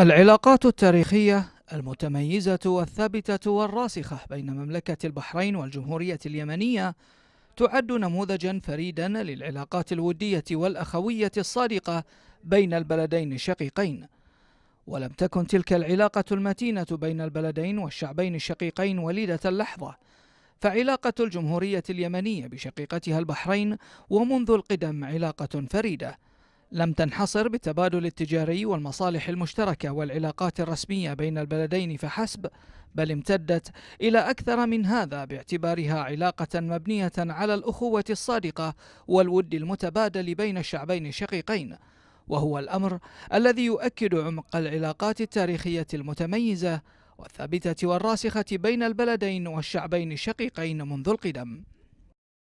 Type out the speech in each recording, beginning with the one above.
العلاقات التاريخية المتميزة والثابتة والراسخة بين مملكة البحرين والجمهورية اليمنية تعد نموذجا فريدا للعلاقات الودية والأخوية الصادقة بين البلدين الشقيقين ولم تكن تلك العلاقة المتينة بين البلدين والشعبين الشقيقين وليدة اللحظة فعلاقة الجمهورية اليمنية بشقيقتها البحرين ومنذ القدم علاقة فريدة لم تنحصر بالتبادل التجاري والمصالح المشتركة والعلاقات الرسمية بين البلدين فحسب بل امتدت إلى أكثر من هذا باعتبارها علاقة مبنية على الأخوة الصادقة والود المتبادل بين الشعبين الشقيقين وهو الأمر الذي يؤكد عمق العلاقات التاريخية المتميزة والثابتة والراسخة بين البلدين والشعبين الشقيقين منذ القدم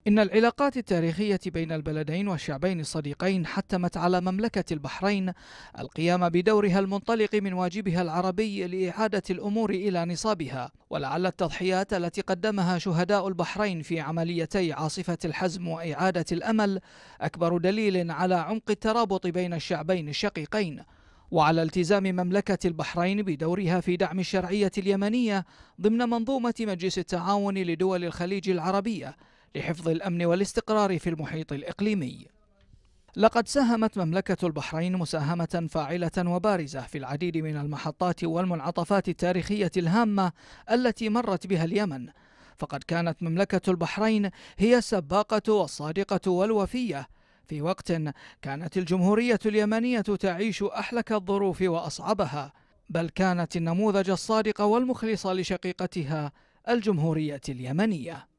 إن العلاقات التاريخية بين البلدين والشعبين الصديقين حتمت على مملكة البحرين القيام بدورها المنطلق من واجبها العربي لإعادة الأمور إلى نصابها ولعل التضحيات التي قدمها شهداء البحرين في عمليتي عاصفة الحزم وإعادة الأمل أكبر دليل على عمق الترابط بين الشعبين الشقيقين وعلى التزام مملكة البحرين بدورها في دعم الشرعية اليمنية ضمن منظومة مجلس التعاون لدول الخليج العربية لحفظ الأمن والاستقرار في المحيط الإقليمي لقد ساهمت مملكة البحرين مساهمة فاعلة وبارزة في العديد من المحطات والمنعطفات التاريخية الهامة التي مرت بها اليمن فقد كانت مملكة البحرين هي السباقة والصادقة والوفية في وقت كانت الجمهورية اليمنية تعيش أحلك الظروف وأصعبها بل كانت النموذج الصادق والمخلص لشقيقتها الجمهورية اليمنية